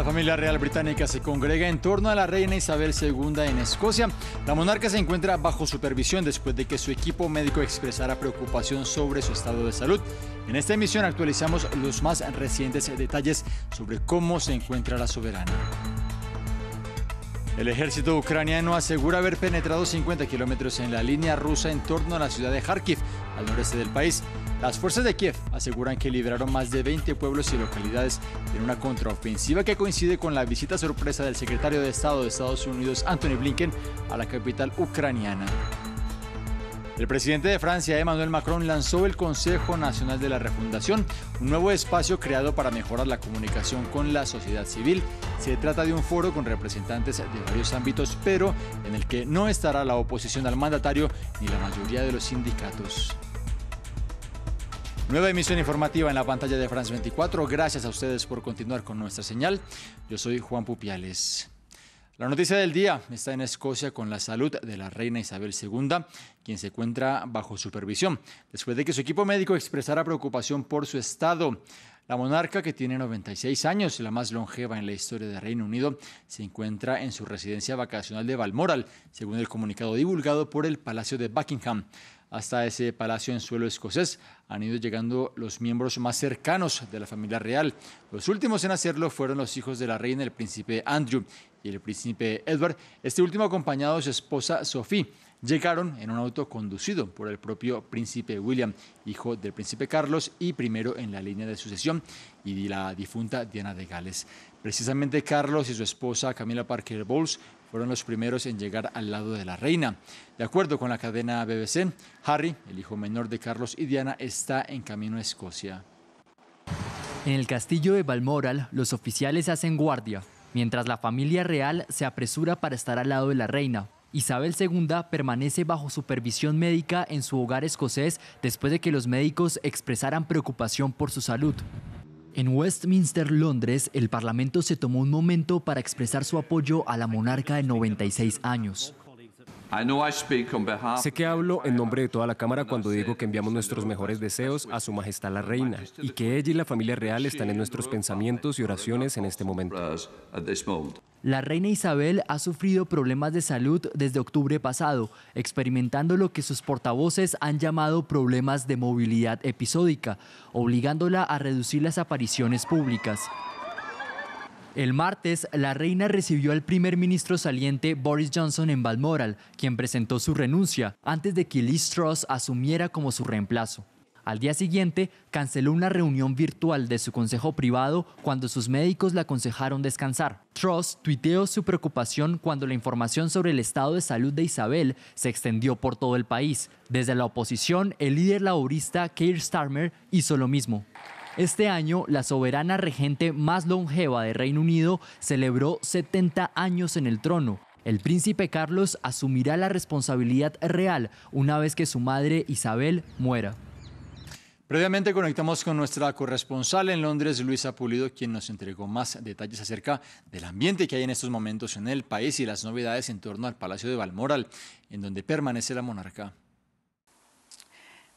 La familia real británica se congrega en torno a la reina Isabel II en Escocia. La monarca se encuentra bajo supervisión después de que su equipo médico expresara preocupación sobre su estado de salud. En esta emisión actualizamos los más recientes detalles sobre cómo se encuentra la soberana. El ejército ucraniano asegura haber penetrado 50 kilómetros en la línea rusa en torno a la ciudad de Kharkiv, al noreste del país. Las fuerzas de Kiev aseguran que liberaron más de 20 pueblos y localidades en una contraofensiva que coincide con la visita sorpresa del secretario de Estado de Estados Unidos, Anthony Blinken, a la capital ucraniana. El presidente de Francia, Emmanuel Macron, lanzó el Consejo Nacional de la Refundación, un nuevo espacio creado para mejorar la comunicación con la sociedad civil. Se trata de un foro con representantes de varios ámbitos, pero en el que no estará la oposición al mandatario ni la mayoría de los sindicatos. Nueva emisión informativa en la pantalla de France 24. Gracias a ustedes por continuar con nuestra señal. Yo soy Juan Pupiales. La noticia del día está en Escocia con la salud de la reina Isabel II, quien se encuentra bajo supervisión, después de que su equipo médico expresara preocupación por su estado. La monarca, que tiene 96 años, la más longeva en la historia del Reino Unido, se encuentra en su residencia vacacional de Balmoral, según el comunicado divulgado por el Palacio de Buckingham hasta ese palacio en suelo escocés. Han ido llegando los miembros más cercanos de la familia real. Los últimos en hacerlo fueron los hijos de la reina, el príncipe Andrew y el príncipe Edward, este último acompañado de su esposa Sophie. Llegaron en un auto conducido por el propio príncipe William, hijo del príncipe Carlos y primero en la línea de sucesión, y de la difunta Diana de Gales. Precisamente Carlos y su esposa Camila Parker Bowles fueron los primeros en llegar al lado de la reina. De acuerdo con la cadena BBC, Harry, el hijo menor de Carlos y Diana, está en camino a Escocia. En el castillo de Balmoral, los oficiales hacen guardia, mientras la familia real se apresura para estar al lado de la reina. Isabel II permanece bajo supervisión médica en su hogar escocés después de que los médicos expresaran preocupación por su salud. En Westminster, Londres, el Parlamento se tomó un momento para expresar su apoyo a la monarca de 96 años. Sé que hablo en nombre de toda la Cámara cuando digo que enviamos nuestros mejores deseos a Su Majestad la Reina y que ella y la familia real están en nuestros pensamientos y oraciones en este momento. La reina Isabel ha sufrido problemas de salud desde octubre pasado, experimentando lo que sus portavoces han llamado problemas de movilidad episódica, obligándola a reducir las apariciones públicas. El martes, la reina recibió al primer ministro saliente Boris Johnson en Balmoral, quien presentó su renuncia antes de que Liz Truss asumiera como su reemplazo. Al día siguiente, canceló una reunión virtual de su consejo privado cuando sus médicos le aconsejaron descansar. Truss tuiteó su preocupación cuando la información sobre el estado de salud de Isabel se extendió por todo el país. Desde la oposición, el líder laborista Keir Starmer hizo lo mismo. Este año, la soberana regente más longeva de Reino Unido celebró 70 años en el trono. El príncipe Carlos asumirá la responsabilidad real una vez que su madre Isabel muera. Previamente conectamos con nuestra corresponsal en Londres, Luisa Pulido, quien nos entregó más detalles acerca del ambiente que hay en estos momentos en el país y las novedades en torno al Palacio de Balmoral, en donde permanece la monarca.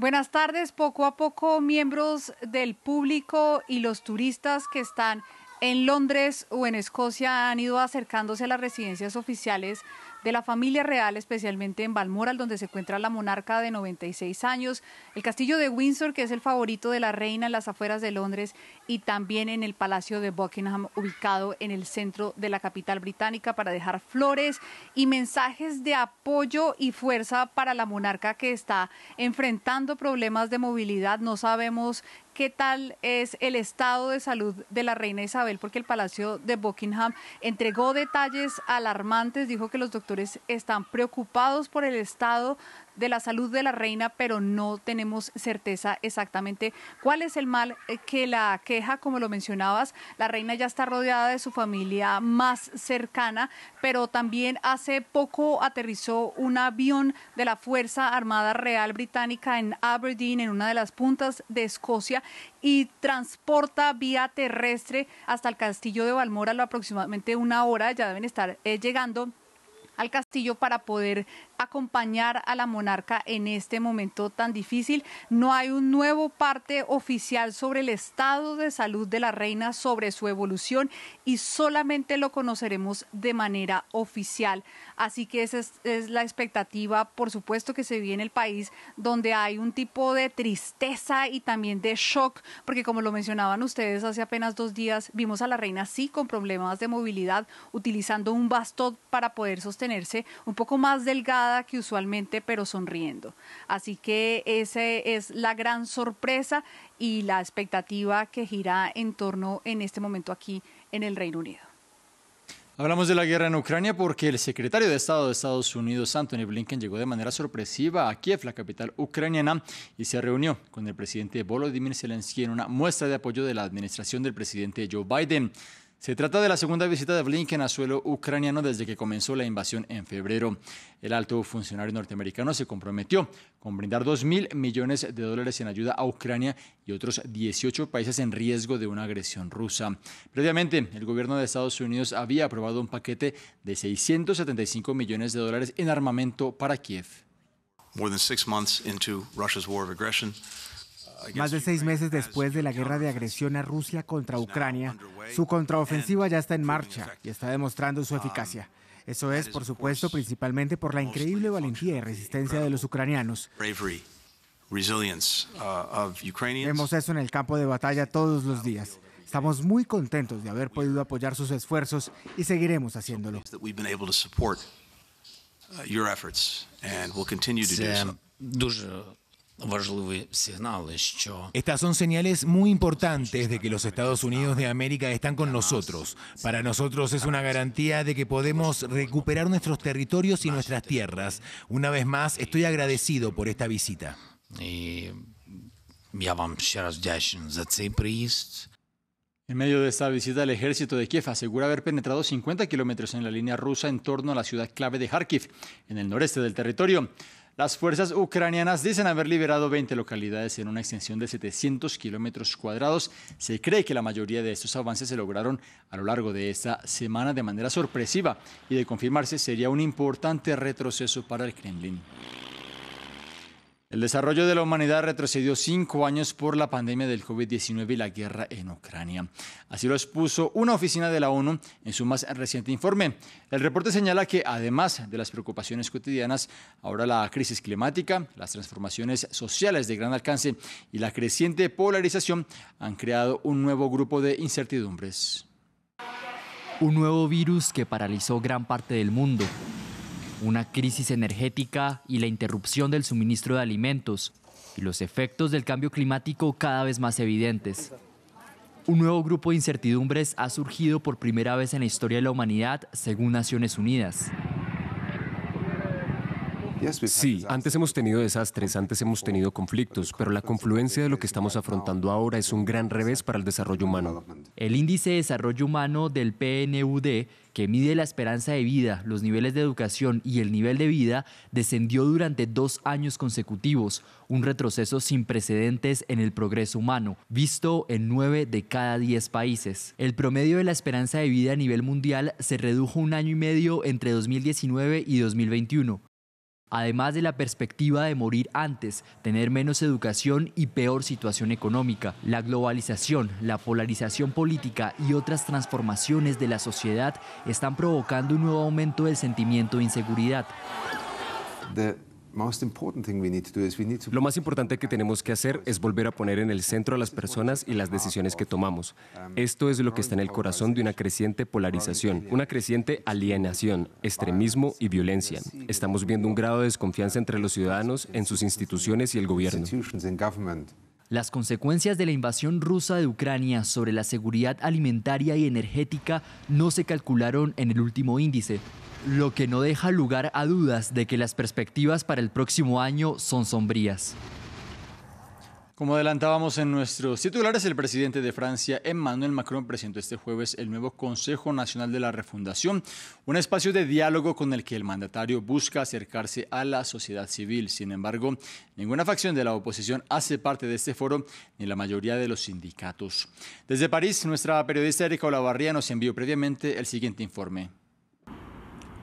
Buenas tardes. Poco a poco, miembros del público y los turistas que están en Londres o en Escocia han ido acercándose a las residencias oficiales de la familia real, especialmente en Balmoral, donde se encuentra la monarca de 96 años, el castillo de Windsor, que es el favorito de la reina en las afueras de Londres, y también en el Palacio de Buckingham, ubicado en el centro de la capital británica, para dejar flores y mensajes de apoyo y fuerza para la monarca que está enfrentando problemas de movilidad. No sabemos qué tal es el estado de salud de la reina Isabel, porque el Palacio de Buckingham entregó detalles alarmantes, dijo que los doctores están preocupados por el estado de la salud de la reina, pero no tenemos certeza exactamente cuál es el mal eh, que la queja, como lo mencionabas. La reina ya está rodeada de su familia más cercana, pero también hace poco aterrizó un avión de la Fuerza Armada Real Británica en Aberdeen, en una de las puntas de Escocia, y transporta vía terrestre hasta el castillo de Balmoral aproximadamente una hora. Ya deben estar eh, llegando al castillo para poder acompañar a la monarca en este momento tan difícil. No hay un nuevo parte oficial sobre el estado de salud de la reina, sobre su evolución y solamente lo conoceremos de manera oficial. Así que esa es, la expectativa, por supuesto, que se vive en el país, donde hay un tipo de tristeza y también de shock, porque como lo mencionaban ustedes hace apenas dos días, vimos a la reina sí con problemas de movilidad, utilizando un bastón para poder sostener un poco más delgada que usualmente, pero sonriendo. Así que esa es la gran sorpresa y la expectativa que gira en torno en este momento aquí en el Reino Unido. Hablamos de la guerra en Ucrania porque el secretario de Estado de Estados Unidos, Anthony Blinken, llegó de manera sorpresiva a Kiev, la capital ucraniana, y se reunió con el presidente Volodymyr Zelensky en una muestra de apoyo de la administración del presidente Joe Biden. Se trata de la segunda visita de Blinken a suelo ucraniano desde que comenzó la invasión en febrero. El alto funcionario norteamericano se comprometió con brindar 2.000 mil millones de dólares en ayuda a Ucrania y otros 18 países en riesgo de una agresión rusa. Previamente, el gobierno de Estados Unidos había aprobado un paquete de 675 millones de dólares en armamento para Kiev. Más de seis meses después de la guerra de agresión a Rusia contra Ucrania, su contraofensiva ya está en marcha y está demostrando su um, eficacia. Eso es, por supuesto, principalmente por la increíble valentía y resistencia de los ucranianos. Uh, Vemos eso en el campo de batalla todos los días. Estamos muy contentos de haber podido apoyar sus esfuerzos y seguiremos haciéndolo. Estas son señales muy importantes de que los Estados Unidos de América están con nosotros. Para nosotros es una garantía de que podemos recuperar nuestros territorios y nuestras tierras. Una vez más, estoy agradecido por esta visita. En medio de esta visita, el ejército de Kiev asegura haber penetrado 50 kilómetros en la línea rusa en torno a la ciudad clave de Kharkiv, en el noreste del territorio. Las fuerzas ucranianas dicen haber liberado 20 localidades en una extensión de 700 kilómetros cuadrados. Se cree que la mayoría de estos avances se lograron a lo largo de esta semana de manera sorpresiva y de confirmarse sería un importante retroceso para el Kremlin. El desarrollo de la humanidad retrocedió cinco años por la pandemia del COVID-19 y la guerra en Ucrania. Así lo expuso una oficina de la ONU en su más reciente informe. El reporte señala que, además de las preocupaciones cotidianas, ahora la crisis climática, las transformaciones sociales de gran alcance y la creciente polarización han creado un nuevo grupo de incertidumbres. Un nuevo virus que paralizó gran parte del mundo una crisis energética y la interrupción del suministro de alimentos y los efectos del cambio climático cada vez más evidentes. Un nuevo grupo de incertidumbres ha surgido por primera vez en la historia de la humanidad, según Naciones Unidas. Sí, antes hemos tenido desastres, antes hemos tenido conflictos, pero la confluencia de lo que estamos afrontando ahora es un gran revés para el desarrollo humano. El índice de desarrollo humano del PNUD, que mide la esperanza de vida, los niveles de educación y el nivel de vida, descendió durante dos años consecutivos, un retroceso sin precedentes en el progreso humano, visto en nueve de cada diez países. El promedio de la esperanza de vida a nivel mundial se redujo un año y medio entre 2019 y 2021 además de la perspectiva de morir antes, tener menos educación y peor situación económica. La globalización, la polarización política y otras transformaciones de la sociedad están provocando un nuevo aumento del sentimiento de inseguridad. Lo más importante que tenemos que hacer es volver a poner en el centro a las personas y las decisiones que tomamos. Esto es lo que está en el corazón de una creciente polarización, una creciente alienación, extremismo y violencia. Estamos viendo un grado de desconfianza entre los ciudadanos, en sus instituciones y el gobierno. Las consecuencias de la invasión rusa de Ucrania sobre la seguridad alimentaria y energética no se calcularon en el último índice, lo que no deja lugar a dudas de que las perspectivas para el próximo año son sombrías. Como adelantábamos en nuestros titulares, el presidente de Francia, Emmanuel Macron, presentó este jueves el nuevo Consejo Nacional de la Refundación, un espacio de diálogo con el que el mandatario busca acercarse a la sociedad civil. Sin embargo, ninguna facción de la oposición hace parte de este foro, ni la mayoría de los sindicatos. Desde París, nuestra periodista Erika Olavarría nos envió previamente el siguiente informe.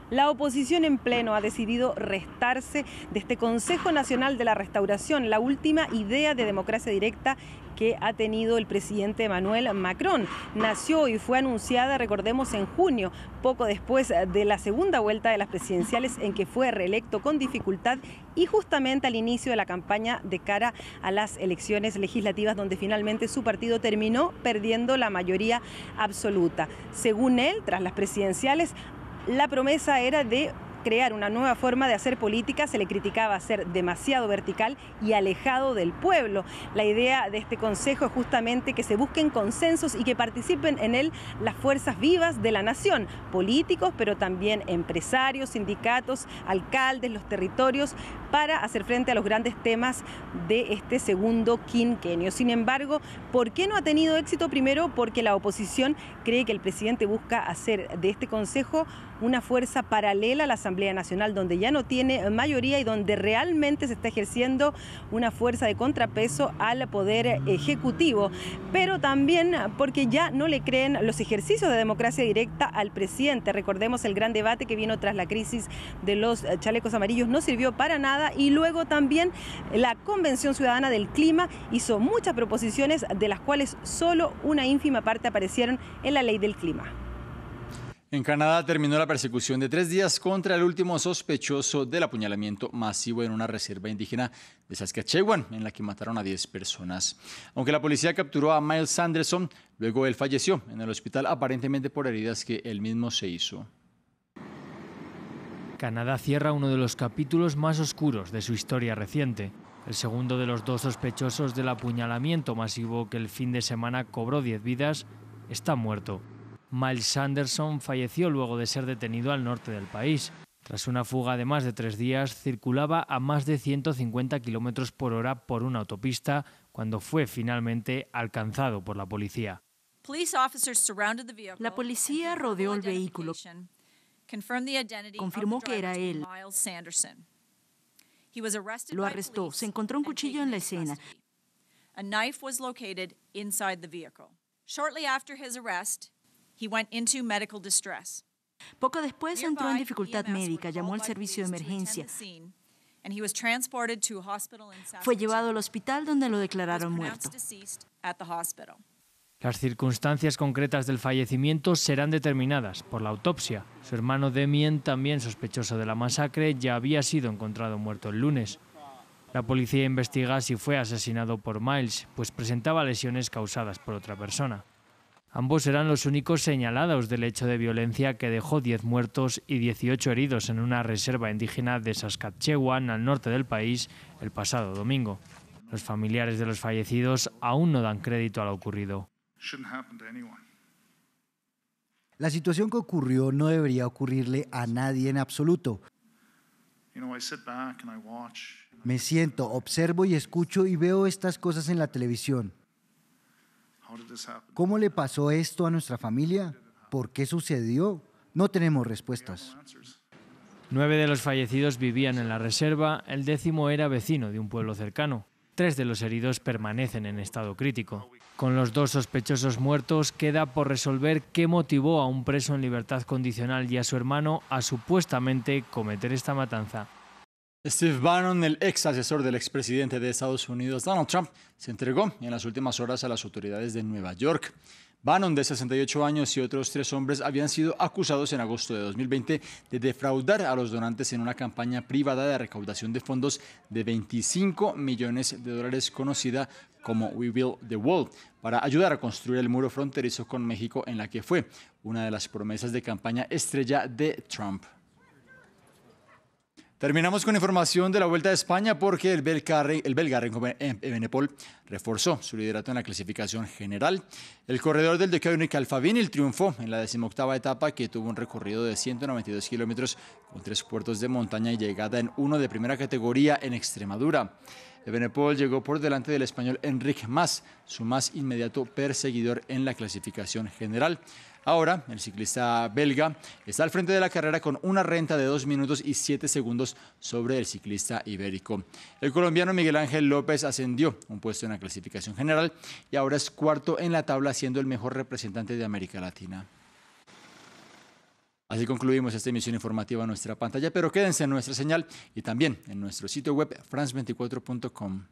La oposición en pleno ha decidido restarse de este Consejo Nacional de la Restauración, la última idea de democracia directa que ha tenido el presidente Emmanuel Macron. Nació y fue anunciada, recordemos, en junio, poco después de la segunda vuelta de las presidenciales en que fue reelecto con dificultad y justamente al inicio de la campaña de cara a las elecciones legislativas donde finalmente su partido terminó perdiendo la mayoría absoluta. Según él, tras las presidenciales la promesa era de crear una nueva forma de hacer política, se le criticaba ser demasiado vertical y alejado del pueblo. La idea de este consejo es justamente que se busquen consensos y que participen en él las fuerzas vivas de la nación, políticos, pero también empresarios, sindicatos, alcaldes, los territorios, para hacer frente a los grandes temas de este segundo quinquenio. Sin embargo, ¿por qué no ha tenido éxito? Primero, porque la oposición cree que el presidente busca hacer de este consejo una fuerza paralela a la Asamblea Nacional, donde ya no tiene mayoría y donde realmente se está ejerciendo una fuerza de contrapeso al poder ejecutivo, pero también porque ya no le creen los ejercicios de democracia directa al presidente. Recordemos el gran debate que vino tras la crisis de los chalecos amarillos, no sirvió para nada y luego también la Convención Ciudadana del Clima hizo muchas proposiciones de las cuales solo una ínfima parte aparecieron en la ley del clima. En Canadá terminó la persecución de tres días contra el último sospechoso del apuñalamiento masivo en una reserva indígena de Saskatchewan, en la que mataron a 10 personas. Aunque la policía capturó a Miles Sanderson, luego él falleció en el hospital aparentemente por heridas que él mismo se hizo. Canadá cierra uno de los capítulos más oscuros de su historia reciente. El segundo de los dos sospechosos del apuñalamiento masivo que el fin de semana cobró 10 vidas está muerto. Miles Sanderson falleció luego de ser detenido al norte del país. Tras una fuga de más de tres días, circulaba a más de 150 km por hora por una autopista cuando fue finalmente alcanzado por la policía. La policía rodeó el vehículo. Confirmó que era él. Lo arrestó. Se encontró un cuchillo en la escena. Shortly after his arrest, poco después entró en dificultad e médica, llamó al servicio de emergencia. Fue llevado al hospital donde lo declararon muerto. Las circunstancias concretas del fallecimiento serán determinadas por la autopsia. Su hermano Demien, también sospechoso de la masacre, ya había sido encontrado muerto el lunes. La policía investiga si fue asesinado por Miles, pues presentaba lesiones causadas por otra persona. Ambos eran los únicos señalados del hecho de violencia que dejó 10 muertos y 18 heridos en una reserva indígena de Saskatchewan, al norte del país, el pasado domingo. Los familiares de los fallecidos aún no dan crédito a lo ocurrido. La situación que ocurrió no debería ocurrirle a nadie en absoluto. Me siento, observo y escucho y veo estas cosas en la televisión. ¿Cómo le pasó esto a nuestra familia? ¿Por qué sucedió? No tenemos respuestas. Nueve de los fallecidos vivían en la reserva, el décimo era vecino de un pueblo cercano. Tres de los heridos permanecen en estado crítico. Con los dos sospechosos muertos, queda por resolver qué motivó a un preso en libertad condicional y a su hermano a supuestamente cometer esta matanza. Steve Bannon, el ex asesor del expresidente de Estados Unidos Donald Trump, se entregó en las últimas horas a las autoridades de Nueva York. Bannon, de 68 años, y otros tres hombres habían sido acusados en agosto de 2020 de defraudar a los donantes en una campaña privada de recaudación de fondos de 25 millones de dólares conocida como We Build the Wall, para ayudar a construir el muro fronterizo con México en la que fue una de las promesas de campaña estrella de Trump. Terminamos con información de la Vuelta a España porque el, Belcarre, el belga Benepol e- reforzó su liderato en la clasificación general. El corredor del Alfavín, el triunfó en la decimoctava etapa que tuvo un recorrido de 192 kilómetros con tres puertos de montaña y llegada en uno de primera categoría en Extremadura. Benepol llegó por delante del español Enrique Mas, su más inmediato perseguidor en la clasificación general. Ahora, el ciclista belga está al frente de la carrera con una renta de 2 minutos y 7 segundos sobre el ciclista ibérico. El colombiano Miguel Ángel López ascendió un puesto en la clasificación general y ahora es cuarto en la tabla, siendo el mejor representante de América Latina. Así concluimos esta emisión informativa en nuestra pantalla, pero quédense en nuestra señal y también en nuestro sitio web france24.com.